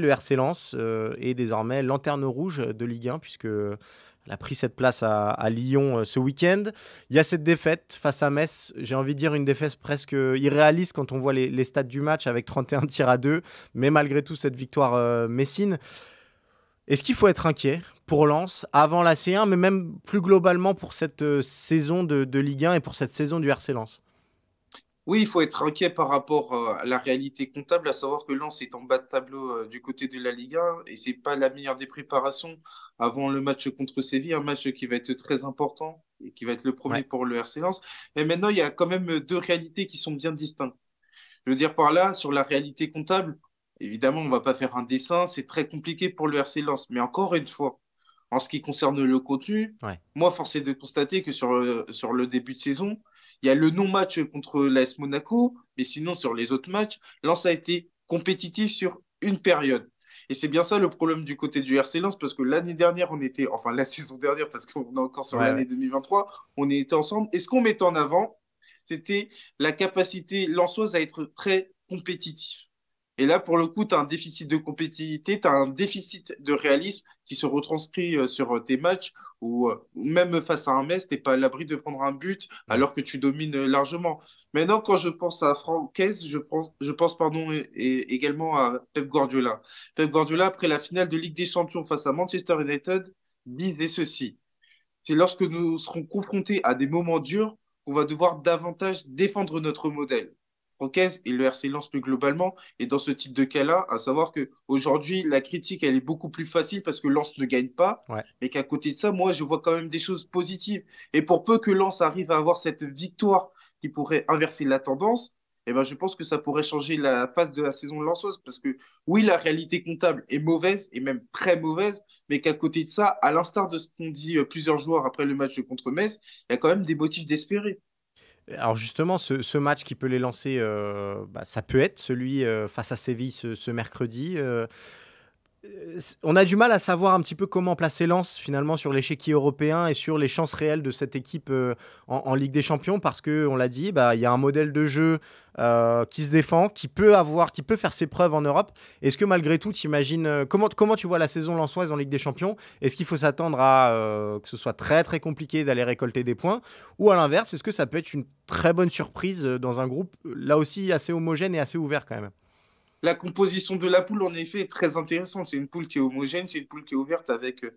Le RC Lens euh, est désormais lanterne rouge de Ligue 1 puisque elle a pris cette place à, Lyon euh, ce week-end. Il y a cette défaite face à Metz. J'ai envie de dire une défaite presque irréaliste quand on voit les, les stats du match avec 31 tirs à 2. Mais malgré tout, cette victoire euh, messine. Est-ce qu'il faut être inquiet pour Lens avant la C1, mais même plus globalement pour cette saison de, de Ligue 1 et pour cette saison du RC Lens oui, il faut être inquiet par rapport euh, à la réalité comptable, à savoir que Lens est en bas de tableau euh, du côté de la Ligue 1 et c'est pas la meilleure des préparations avant le match contre Séville, un match qui va être très important et qui va être le premier pour le RC Lens. Mais maintenant, il y a quand même deux réalités qui sont bien distinctes. Je veux dire par là, sur la réalité comptable, évidemment, on va pas faire un dessin, c'est très compliqué pour le RC Lens. Mais encore une fois, en ce qui concerne le contenu, moi, force est de constater que sur euh, sur le début de saison, il y a le non-match contre l'AS Monaco, mais sinon, sur les autres matchs, Lens a été compétitif sur une période. Et c'est bien ça le problème du côté du RC Lens, parce que l'année dernière, on était, enfin la saison dernière, parce qu'on est encore sur l'année 2023, on était ensemble. Et ce qu'on mettait en avant, c'était la capacité lensoise à être très compétitif. Et là, pour le coup, tu as un déficit de compétitivité, tu as un déficit de réalisme qui se retranscrit euh, sur euh, tes matchs ou euh, même face à un Metz, tu n'es pas à l'abri de prendre un but alors que tu domines largement. Maintenant, quand je pense à Francaise, je pense, je pense pardon, également à Pep Guardiola. Pep Guardiola, après la finale de Ligue des Champions face à Manchester United, disait ceci. C'est lorsque nous serons confrontés à des moments durs qu'on va devoir davantage défendre notre modèle et le RC Lens plus globalement et dans ce type de cas-là, à savoir que aujourd'hui la critique elle est beaucoup plus facile parce que Lens ne gagne pas, mais qu'à côté de ça, moi je vois quand même des choses positives. Et pour peu que Lens arrive à avoir cette victoire qui pourrait inverser la tendance, eh ben, je pense que ça pourrait changer la phase de la saison de lanceuse parce que oui, la réalité comptable est mauvaise et même très mauvaise, mais qu'à côté de ça, à l'instar de ce qu'ont dit euh, plusieurs joueurs après le match contre Metz, il y a quand même des motifs d'espérer. Alors justement, ce, match qui peut les lancer, euh, bah, ça peut être celui euh, face à Séville ce, mercredi. Euh, on a du mal à savoir un petit peu comment placer Lens finalement sur l'échiquier européen et sur les chances réelles de cette équipe euh, en, Ligue des Champions parce que on l'a dit, bah, il y a un modèle de jeu euh, qui se défend, qui peut avoir, qui peut faire ses preuves en Europe. Est-ce que malgré tout, imagines, euh, comment comment tu vois la saison lançoise en Ligue des Champions Est-ce qu'il faut s'attendre à que ce soit très très compliqué d'aller récolter des points ou à l'inverse, est-ce que ça peut être une très bonne surprise dans un groupe là aussi assez homogène et assez ouvert quand même la composition de la poule, en effet, est très intéressante. C'est une poule qui est homogène, c'est une poule qui est ouverte avec euh,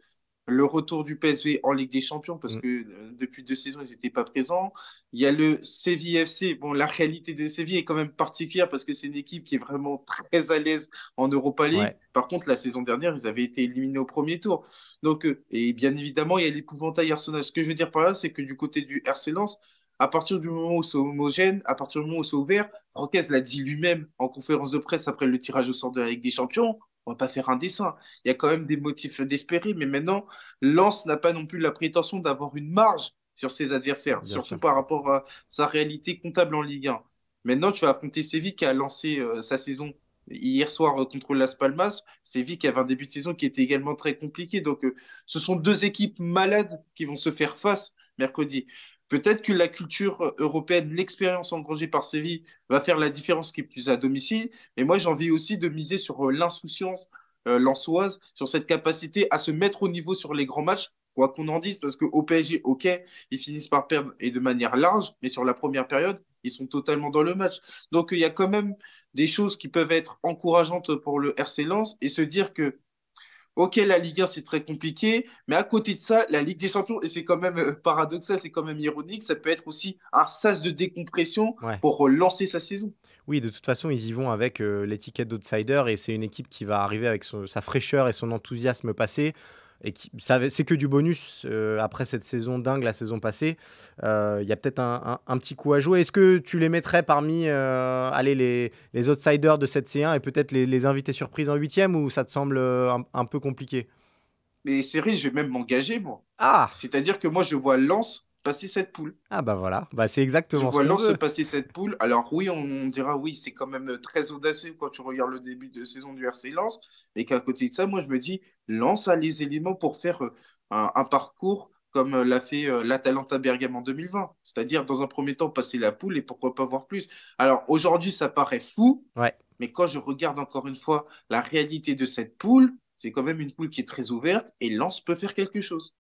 le retour du PSV en Ligue des Champions, parce mm. que euh, depuis deux saisons, ils n'étaient pas présents. Il y a le CVFC. Bon, la réalité de Séville est quand même particulière, parce que c'est une équipe qui est vraiment très à l'aise en Europa League. Par contre, la saison dernière, ils avaient été éliminés au premier tour. Donc, euh, et bien évidemment, il y a l'épouvantail Arsenal. Ce que je veux dire par là, c'est que du côté du RC Lens, à partir du moment où c'est homogène, à partir du moment où c'est ouvert, Roquez l'a dit lui-même en conférence de presse après le tirage au sort de la des Champions, on va pas faire un dessin. Il y a quand même des motifs d'espérer, mais maintenant, Lens n'a pas non plus la prétention d'avoir une marge sur ses adversaires, surtout par rapport à sa réalité comptable en Ligue 1. Maintenant, tu vas affronter Séville qui a lancé euh, sa saison hier soir euh, contre Las Palmas. Séville qui avait un début de saison qui était également très compliqué. Donc, euh, ce sont deux équipes malades qui vont se faire face mercredi. Peut-être que la culture européenne, l'expérience engrangée par Séville va faire la différence qui est plus à domicile. Mais moi, j'ai envie aussi de miser sur euh, l'insouciance euh, sur cette capacité à se mettre au niveau sur les grands matchs, quoi qu'on en dise, parce qu'au PSG, ok, ils finissent par perdre et de manière large, mais sur la première période, ils sont totalement dans le match. Donc il y a quand même des choses qui peuvent être encourageantes pour le RC Lens et se dire que Ok, la Ligue 1, c'est très compliqué, mais à côté de ça, la Ligue des Champions, et c'est quand même euh, paradoxal, c'est quand même ironique, ça peut être aussi un sas de décompression pour lancer sa saison. Oui, de toute façon, ils y vont avec euh, l'étiquette d'outsider, et c'est une équipe qui va arriver avec sa fraîcheur et son enthousiasme passé et c'est que du bonus euh, après cette saison dingue, la saison passée. Euh, il y a peut-être un, petit coup à jouer. Est-ce que tu les mettrais parmi euh, les, les, outsiders de cette C1 et peut-être les, les, invités surprises en huitième ou ça te semble un, peu compliqué Mais Cyril, je vais même m'engager, moi. Ah C'est-à-dire que moi, je vois le lance passer cette poule. Ah bah voilà, bah c'est exactement tu vois Lens se passer cette poule. Alors oui, on, dira oui, c'est quand même euh, très audacieux quand tu regardes le début de saison du RC Lens, mais qu'à côté de ça, moi je me dis, Lens a les éléments pour faire euh, un, parcours comme euh, l'a fait l'Atalanta Bergame en 2020. C'est-à-dire, dans un premier temps, passer la poule et pourquoi pas voir plus. Alors aujourd'hui, ça paraît fou, mais quand je regarde encore une fois la réalité de cette poule, c'est quand même une poule qui est très ouverte et Lens peut faire quelque chose.